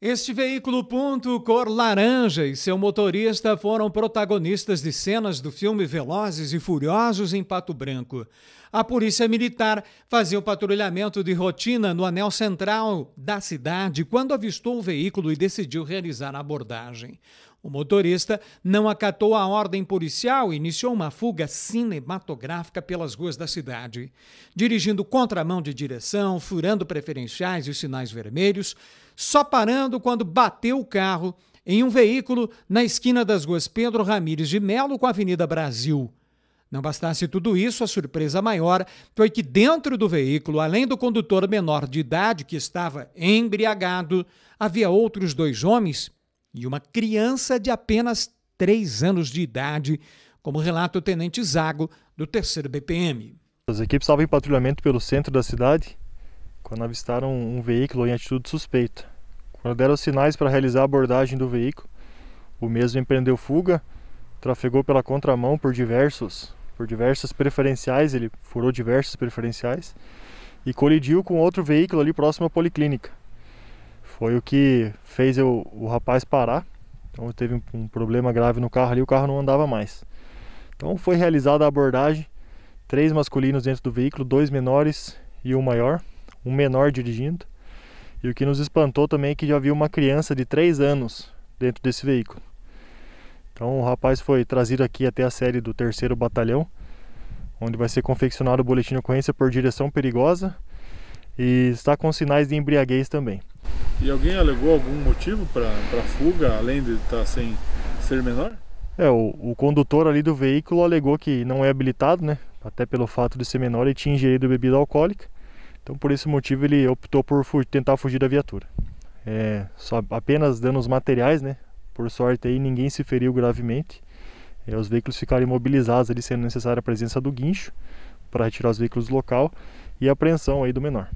Este veículo ponto cor laranja e seu motorista foram protagonistas de cenas do filme Velozes e Furiosos em Pato Branco. A polícia militar fazia o um patrulhamento de rotina no anel central da cidade quando avistou o veículo e decidiu realizar a abordagem. O motorista não acatou a ordem policial e iniciou uma fuga cinematográfica pelas ruas da cidade, dirigindo contra a mão de direção, furando preferenciais e sinais vermelhos, só parando quando bateu o carro em um veículo na esquina das ruas Pedro Ramires de Melo com a Avenida Brasil. Não bastasse tudo isso, a surpresa maior foi que dentro do veículo, além do condutor menor de idade que estava embriagado, havia outros dois homens e uma criança de apenas 3 anos de idade, como relata o tenente Zago, do 3 BPM. As equipes estavam em patrulhamento pelo centro da cidade quando avistaram um veículo em atitude suspeita. Quando deram sinais para realizar a abordagem do veículo, o mesmo empreendeu fuga, trafegou pela contramão por diversos, por diversas preferenciais, ele furou diversos preferenciais e colidiu com outro veículo ali próximo à policlínica foi o que fez eu, o rapaz parar. Então teve um, um problema grave no carro ali, o carro não andava mais. Então foi realizada a abordagem, três masculinos dentro do veículo, dois menores e um maior, um menor dirigindo. E o que nos espantou também é que já havia uma criança de 3 anos dentro desse veículo. Então o rapaz foi trazido aqui até a série do terceiro batalhão, onde vai ser confeccionado o boletim de ocorrência por direção perigosa e está com sinais de embriaguez também. E alguém alegou algum motivo para a fuga, além de estar tá sem ser menor? É, o, o, condutor ali do veículo alegou que não é habilitado, né? Até pelo fato de ser menor e tinha ingerido bebida alcoólica. Então, por esse motivo, ele optou por fu tentar fugir da viatura. É, só apenas danos materiais, né? Por sorte aí ninguém se feriu gravemente. É, os veículos ficaram imobilizados ali, sendo necessária a presença do guincho para retirar os veículos do local e a apreensão aí do menor.